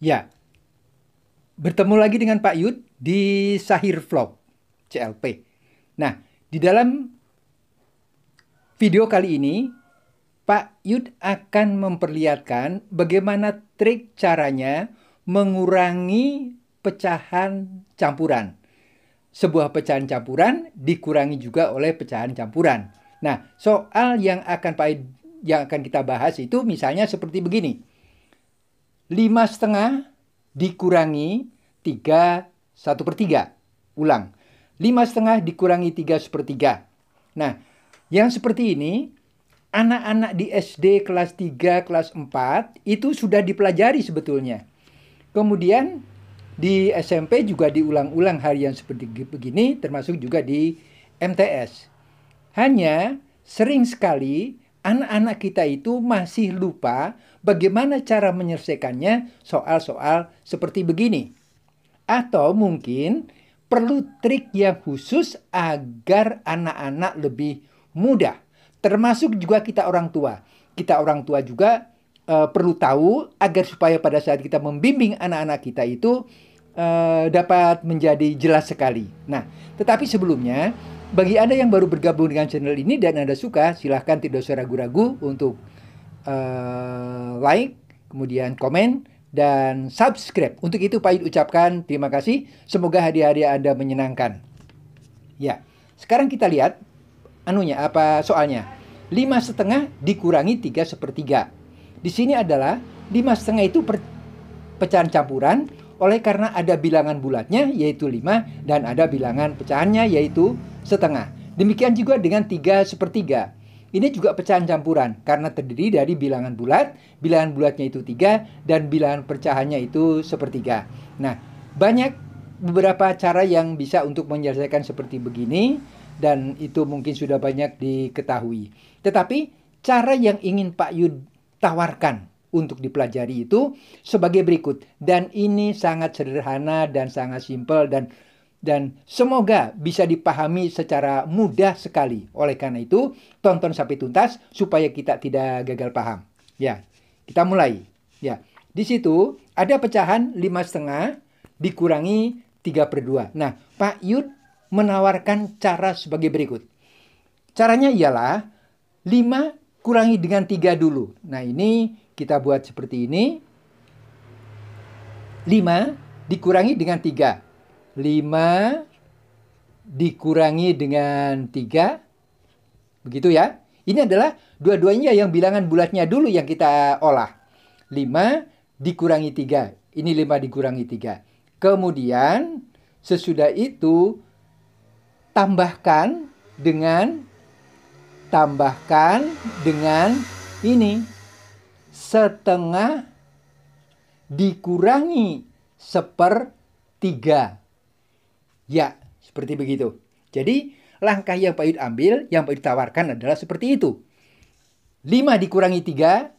Ya, bertemu lagi dengan Pak Yud di Sahir Vlog CLP. Nah, di dalam video kali ini, Pak Yud akan memperlihatkan bagaimana trik caranya mengurangi pecahan campuran. Sebuah pecahan campuran dikurangi juga oleh pecahan campuran. Nah, soal yang akan Pak Yud, yang akan kita bahas itu misalnya seperti begini 5 setengah dikurangi 3 1 per 3. Ulang. 5 setengah dikurangi 3 1 3. Nah, yang seperti ini, anak-anak di SD kelas 3, kelas 4, itu sudah dipelajari sebetulnya. Kemudian, di SMP juga diulang-ulang harian seperti begini, termasuk juga di MTS. Hanya sering sekali anak-anak kita itu masih lupa bagaimana cara menyelesaikannya soal-soal seperti begini. Atau mungkin perlu trik yang khusus agar anak-anak lebih mudah. Termasuk juga kita orang tua. Kita orang tua juga uh, perlu tahu agar supaya pada saat kita membimbing anak-anak kita itu uh, dapat menjadi jelas sekali. Nah, tetapi sebelumnya bagi Anda yang baru bergabung dengan channel ini dan Anda suka, silahkan tidak usah ragu-ragu untuk uh, like, kemudian komen, dan subscribe. Untuk itu Pak Yud ucapkan terima kasih. Semoga hadiah-hadiah Anda menyenangkan. Ya, sekarang kita lihat anunya apa soalnya. 5 setengah dikurangi 3 sepertiga. Di sini adalah 5 setengah itu per, pecahan campuran oleh karena ada bilangan bulatnya yaitu 5 dan ada bilangan pecahannya yaitu setengah. Demikian juga dengan 3 sepertiga. Ini juga pecahan campuran karena terdiri dari bilangan bulat, bilangan bulatnya itu 3 dan bilangan pecahannya itu sepertiga. Nah, banyak beberapa cara yang bisa untuk menyelesaikan seperti begini dan itu mungkin sudah banyak diketahui. Tetapi cara yang ingin Pak Yud tawarkan untuk dipelajari itu sebagai berikut dan ini sangat sederhana dan sangat simpel dan dan semoga bisa dipahami secara mudah sekali. Oleh karena itu, tonton sampai tuntas supaya kita tidak gagal paham. Ya, kita mulai. Ya, di situ ada pecahan lima setengah dikurangi tiga per dua. Nah, Pak Yud menawarkan cara sebagai berikut. Caranya ialah lima kurangi dengan tiga dulu. Nah, ini kita buat seperti ini. Lima dikurangi dengan tiga. 5 dikurangi dengan 3. Begitu ya. Ini adalah dua-duanya yang bilangan bulatnya dulu yang kita olah. 5 dikurangi 3. Ini 5 dikurangi 3. Kemudian sesudah itu tambahkan dengan tambahkan dengan ini setengah dikurangi sepertiga. Ya, seperti begitu. Jadi, langkah yang Pak Yud ambil, yang Pak Yud tawarkan adalah seperti itu. 5 dikurangi 3,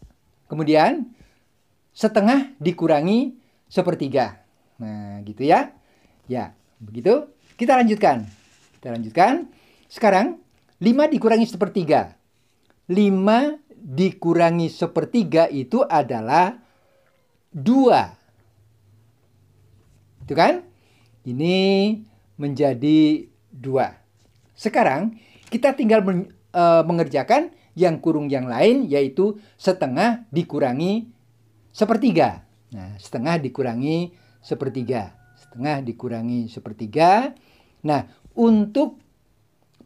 kemudian setengah dikurangi sepertiga. Nah, gitu ya. Ya, begitu. Kita lanjutkan. Kita lanjutkan. Sekarang, 5 dikurangi sepertiga. 5 dikurangi sepertiga itu adalah 2. Itu kan? Ini menjadi dua. Sekarang kita tinggal men, e, mengerjakan yang kurung yang lain yaitu setengah dikurangi sepertiga. Nah, setengah dikurangi sepertiga. Setengah dikurangi sepertiga. Nah, untuk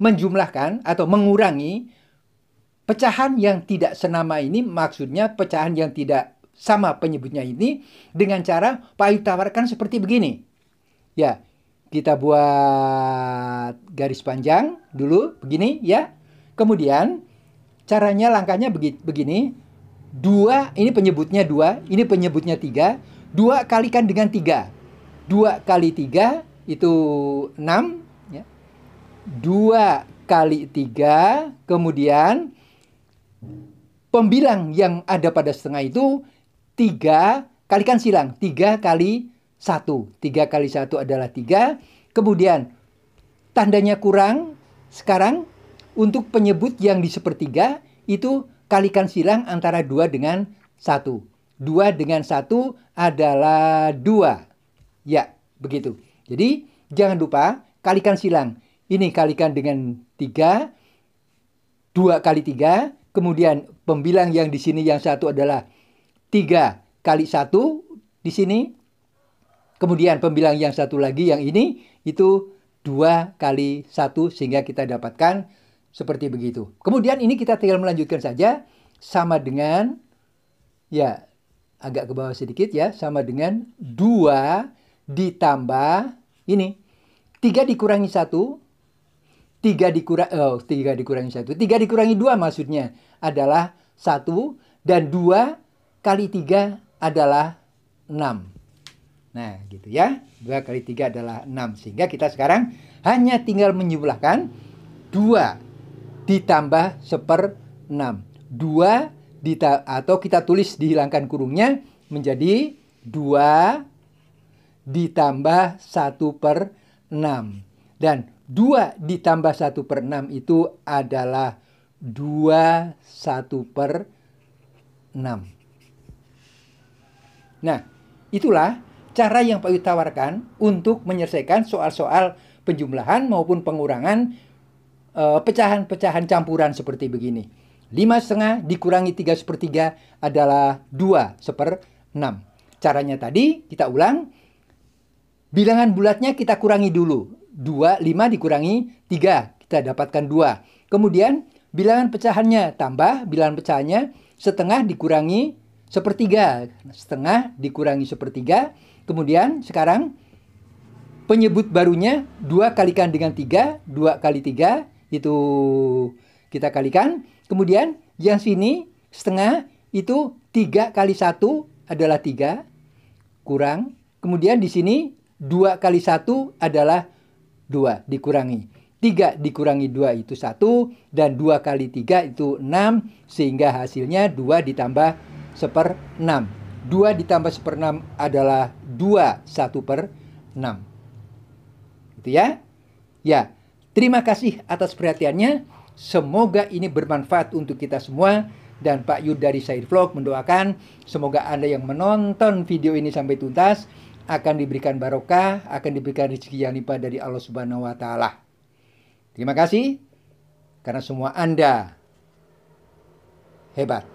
menjumlahkan atau mengurangi pecahan yang tidak senama ini maksudnya pecahan yang tidak sama penyebutnya ini dengan cara Pak Ayu tawarkan seperti begini. Ya, kita buat garis panjang dulu begini ya. Kemudian caranya langkahnya begini. Dua, ini penyebutnya dua, ini penyebutnya tiga. Dua kalikan dengan tiga. Dua kali tiga itu enam. Ya. Dua kali tiga, kemudian pembilang yang ada pada setengah itu tiga kalikan silang. Tiga kali satu. Tiga kali satu adalah tiga. Kemudian tandanya kurang. Sekarang untuk penyebut yang di sepertiga itu kalikan silang antara dua dengan satu. Dua dengan satu adalah dua. Ya, begitu. Jadi jangan lupa kalikan silang. Ini kalikan dengan tiga. Dua kali tiga. Kemudian pembilang yang di sini yang satu adalah tiga kali satu di sini Kemudian pembilang yang satu lagi yang ini itu dua kali satu sehingga kita dapatkan seperti begitu. Kemudian ini kita tinggal melanjutkan saja sama dengan ya agak ke bawah sedikit ya sama dengan dua ditambah ini tiga dikurangi satu tiga dikurang oh tiga dikurangi satu tiga dikurangi dua maksudnya adalah satu dan dua kali tiga adalah enam. Nah, gitu ya. 2 kali 3 adalah 6. Sehingga kita sekarang hanya tinggal menjumlahkan 2 ditambah 1 per 6. 2 atau kita tulis dihilangkan kurungnya menjadi 2 ditambah 1 per 6. Dan 2 ditambah 1 per 6 itu adalah 2 1 per 6. Nah, itulah cara yang Pak Yu tawarkan untuk menyelesaikan soal-soal penjumlahan maupun pengurangan eh, pecahan-pecahan campuran seperti begini. setengah dikurangi 3 sepertiga adalah 2 seper 6. Caranya tadi kita ulang. Bilangan bulatnya kita kurangi dulu. 2, 5 dikurangi 3. Kita dapatkan 2. Kemudian bilangan pecahannya tambah. Bilangan pecahannya setengah dikurangi sepertiga. Setengah dikurangi sepertiga Kemudian sekarang penyebut barunya 2 kalikan dengan 3, 2 kali 3 itu kita kalikan. Kemudian yang sini setengah itu 3 kali 1 adalah 3 kurang. Kemudian di sini 2 kali 1 adalah 2 dikurangi. 3 dikurangi 2 itu 1 dan 2 kali 3 itu 6 sehingga hasilnya 2 ditambah seper 6. 2 ditambah seper 6 adalah 2 1 per 6. Gitu ya. Ya, terima kasih atas perhatiannya. Semoga ini bermanfaat untuk kita semua. Dan Pak Yud dari Said Vlog mendoakan semoga Anda yang menonton video ini sampai tuntas akan diberikan barokah, akan diberikan rezeki yang limpah dari Allah Subhanahu wa taala. Terima kasih karena semua Anda hebat.